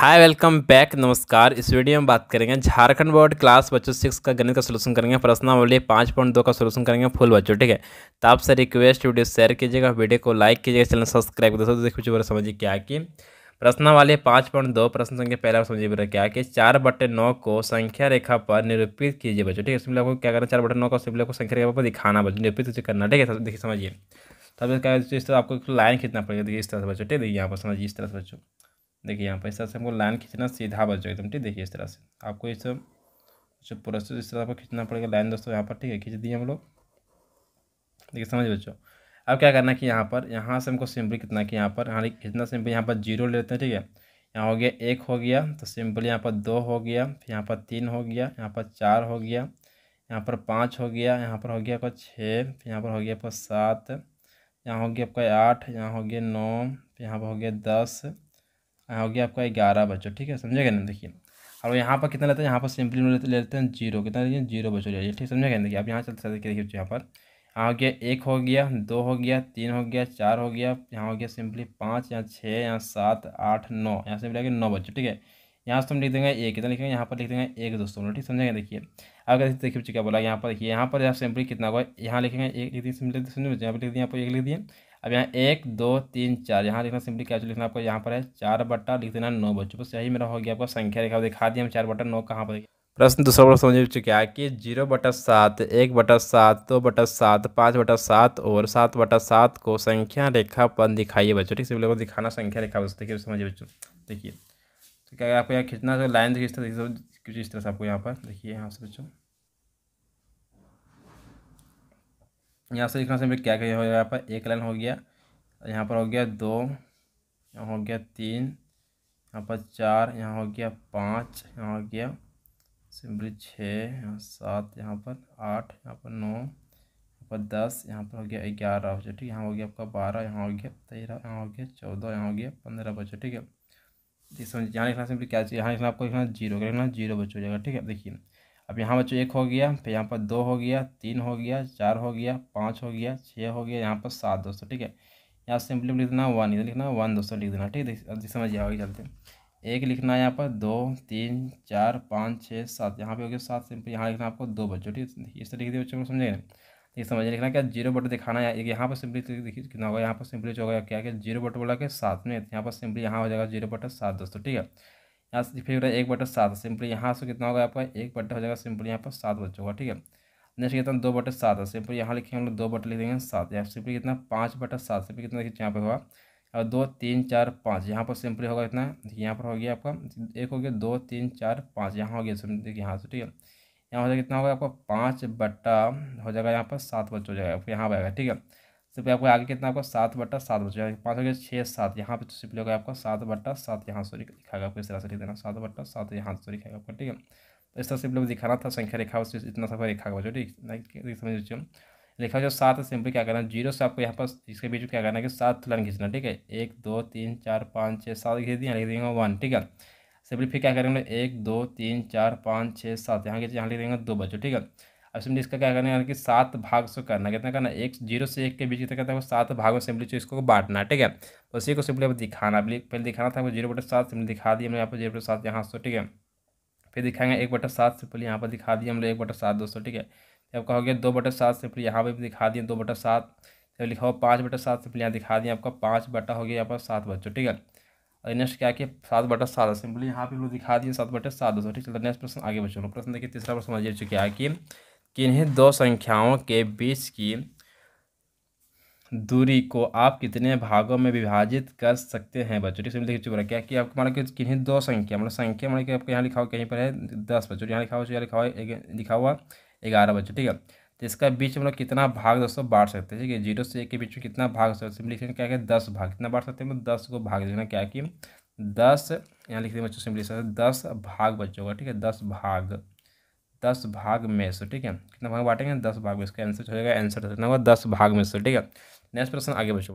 hi welcome back नमस्कार इस video में बात करेंगे झारखंड बोर्ड क्लास बच्चों सिक्स का गणित का सोलूशन करेंगे प्रश्नावली पाँच पॉइंट दो का सलूशन करेंगे फुल बच्चों ठीक है तो आपसे रिक्वेस्ट वीडियो शेयर कीजिएगा वीडियो को लाइक कीजिएगा चैनल सब्सक्राइब कर दोस्तों देखिए बड़ा समझिए क्या कि वाले पाँच पॉइंट दो प्रश्न संख्या पहला समझिए बड़ा क्या कि चार बटे नौ को संख्या रेखा पर निरूपित कीजिए बच्चों ठीक है लोगों आपको क्या करना चार बटे नौ को सिंपल को संख्या रेखा पर दिखाना बच्चों निरूपित तो करना ठीक है तो देखिए समझिए तब तो क्या इस तरह आपको लाइन खींचना पड़ेगा देखिए इस तरह से बच्चों ठीक है यहाँ पर समझिए इस तरह से बच्चों देखिए यहाँ पर इस तरह से हमको लाइन खींचना सीधा बच जाएगा एकदम ठीक देखिए इस तरह से आपको इस तरह प्रोसेस इस तरह आपको खींचना पड़ेगा लाइन दोस्तों यहाँ पर ठीक है खींच दिए हम लोग देखिए समझ बच्चों अब क्या करना कि यहाँ पर यहाँ से हमको सिंपल कितना कि यहाँ पर हाँ कितना सिंपल यहाँ पर जीरो लेते हैं ठीक है यहाँ हो गया एक हो गया तो सिंपल यहाँ पर दो हो गया फिर यहाँ पर तीन हो गया यहाँ पर चार हो गया यहाँ पर पाँच हो गया यहाँ पर हो गया आपका छः यहाँ पर हो गया आपका सात यहाँ हो गया आपका आठ यहाँ हो गया नौ यहाँ पर हो गया दस हो गया आपका ग्यारह बच्चों ठीक है समझेगा ना देखिए और यहाँ पर कितना लेते हैं यहाँ पर सिंपली ले लेते हैं जीरो कितना लीजिए जीरो बच्चों ले ठीक समझेगा ना देखिए आप यहाँ चलते देखिए देखिए यहाँ पर यहाँ हो गया एक हो गया दो हो गया तीन हो गया चार हो गया यहाँ हो गया सिंपली पाँच यहाँ छः यहाँ सात आठ नौ यहाँ सिंपली आ गया नौ बच्चों ठीक है यहाँ से हम लिख देंगे एक कितना लिखेंगे यहाँ पर लिख देंगे एक दोस्तों लोग ठीक समझेंगे देखिए अगर देखिए क्या बोला यहाँ पर देखिए यहाँ पर आप सिंपली कितना हुआ यहाँ लिखेंगे एक लिख दिए सिंपली समझे यहाँ पर लिख दिए यहाँ पर एक लिख दिए अब यहाँ एक दो तीन चार यहाँ लिखना सिंपली क्या लिखना आपको यहाँ पर है चार बट्टा लिख देना नौ बच्चों बस यही मेरा हो गया आपका संख्या रेखा दिखा दिया हम चार बट्टा नौ कहाँ पर प्रश्न दूसरा प्रश्न समझ चुके हैं कि जीरो बटा सात एक बटा सात दो बटा सात पाँच बटा सात और सात बटा सात को संख्या रेखा पर दिखाइए बच्चों ठीक है दिखाना संख्या रेखा बस देखिए समझिए बच्चों देखिए तो क्या आपको यहाँ खींचना तो लाइन देखिए इस तरह से आपको यहाँ पर देखिए यहाँ से बच्चों यहाँ से लिखना से क्या क्या हो गया यहाँ पर एक लाइन हो गया यहाँ पर हो गया दो यहाँ हो गया तीन यहाँ पर चार यहाँ हो गया पाँच यहाँ हो गया सिंपल छः यहाँ सात यहाँ पर आठ यहाँ पर नौ यहाँ पर दस यहाँ पर हो गया ग्यारह बजे ठीक है यहाँ हो गया आपका बारह यहाँ हो गया तेरह यहाँ हो गया चौदह यहाँ हो गया पंद्रह बजे ठीक है यहाँ लिखना सिंपली क्या चाहिए यहाँ लिखना आपको लिखना जीरो लिखना जीरो बच्चे हो जाएगा ठीक है देखिए अब यहाँ बच्चों एक हो गया फिर यहाँ पर दो हो गया तीन हो गया चार हो गया पाँच हो गया छः हो गया यहाँ पर सात दोस्तों ठीक है यहाँ सिंपली लिख देना वन इधर लिखना वन दोस्तों लिख देना ठीक है समझ जाओगे चलते एक लिखना है यहाँ पर दो तीन चार पाँच छः सात यहाँ पे हो गया सात सिंपल यहाँ लिखना आपको दो बच्चों ठीक है इस तरीके लिख बच्चों को समझेंगे ठीक समझ लिखना क्या जीरो बट दिखाना है यहाँ पर सिंपली कितना होगा यहाँ पर सिंपली होगा क्या क्या जीरो बट बोला के साथ में तो यहाँ पर सिंपली यहाँ हो जाएगा जीरो बट सात दोस्तों ठीक है यहाँ से फिर एक बटा सात सिंपली यहाँ से कितना होगा आपका एक बटा हो जाएगा सिंपली यहाँ पर सात बच्चों होगा ठीक है नेक्स्ट कितना दो बटा सात है सिंपली यहाँ लिखे हम लोग दो बटे लिख देंगे सात यहाँ सिंपली कितना पाँच बटा सात सिंपली कितना यहाँ पर हुआ और दो तीन चार पाँच यहाँ पर सिंपली होगा कितना यहाँ पर हो गया आपका एक हो गया दो तीन चार पाँच यहाँ हो गया देखिए यहाँ से ठीक है यहाँ हो जाएगा कितना होगा आपका पाँच बट्टा हो जाएगा यहाँ पर सात बच्चों हो जाएगा यहाँ पर आएगा ठीक है सिर्फ आपको आगे कितना आपका सात बट्टा सात बचा पाँच हो गया छः सात यहाँ पे तो सिंपली होगा आपका सात बट्टा सात यहाँ सॉरी गया आपको इस तरह से लिख देना सात बट्टा सात यहाँ सॉरी लिखाएगा आपका ठीक है तो इस तरह से लोग दिखाना था संख्या रेखा उससे इतना सफर रेखा बचो ठीक समझ रेखा जो सात है सिंपली क्या करना जीरो से आपको यहाँ पर इसके बीच में क्या करना है कि सात लाइन खींचना ठीक है एक दो तीन चार पाँच छः सात खींच दिया लिख देंगे वन ठीक है सिंपली फिर क्या करेंगे एक दो तीन चार पाँच छः सात यहाँ खींच यहाँ लिख देंगे दो बच्चों ठीक है अब सिंपली इसका क्या करना है कि सात भाग से करना कितना करना एक जीरो से एक के बीच कितना करता है सात भाग में सिंपली इसको बांटना ठीक है तो उसी को सिंपली अब दिखाना पहले दिखाना था जीरो बटे सात सिंपली दिखा दिया हमने यहाँ पर जीरो बटे सात यहाँ सौ ठीक है फिर दिखाएंगे एक बटे सात सिंपली यहाँ पर दिखा दिया हम लोग एक बटे सात दो सौ ठीक है अब कहोगे दो बटे सात सिंपली यहाँ पर भी दिखा दिए दो बटा सात जब लिखा हो पाँच बटा सात सिंपली यहाँ दिखा दिए आपका पाँच बटा हो गया यहाँ पर सात बच्चों ठीक है और नेक्स्ट क्या कि सात बटा सात सिंपली यहाँ पे लोग दिखा दिए सात बटे सात दो सौ ठीक है नेक्स्ट प्रश्न आगे बच्चों प्रश्न देखिए तीसरा प्रश्न समझिए चुके हैं कि किन्हीं दो संख्याओं के बीच की दूरी को आप कितने भागों में विभाजित कर सकते हैं बच्चों इसमें लिख चुका क्या कि आपको माना कि किन्हीं दो संख्या मतलब संख्या मान कि आपको यहाँ लिखा हुआ कहीं पर है दस बच्चों यहाँ लिखा हुआ यहाँ लिखा हुआ लिखा हुआ ग्यारह बच्चों ठीक है तो इसका बीच में लोग मतलब कितना भाग दोस्तों बांट सकते हैं ठीक है जीरो से एक के बीच में कितना भाग सकते हैं लिख क्या क्या दस भाग कितना बांट सकते हैं मतलब दस को भाग देना क्या कि दस यहाँ लिख दें बच्चों सकते दस भाग बच्चों का ठीक है दस भाग दस भाग में से ठीक है कितना भाग बांटेंगे दस भाग में इसका आंसर हो जाएगा आंसर कितना होगा दस भाग में से ठीक है नेक्स्ट प्रश्न आगे बच्चों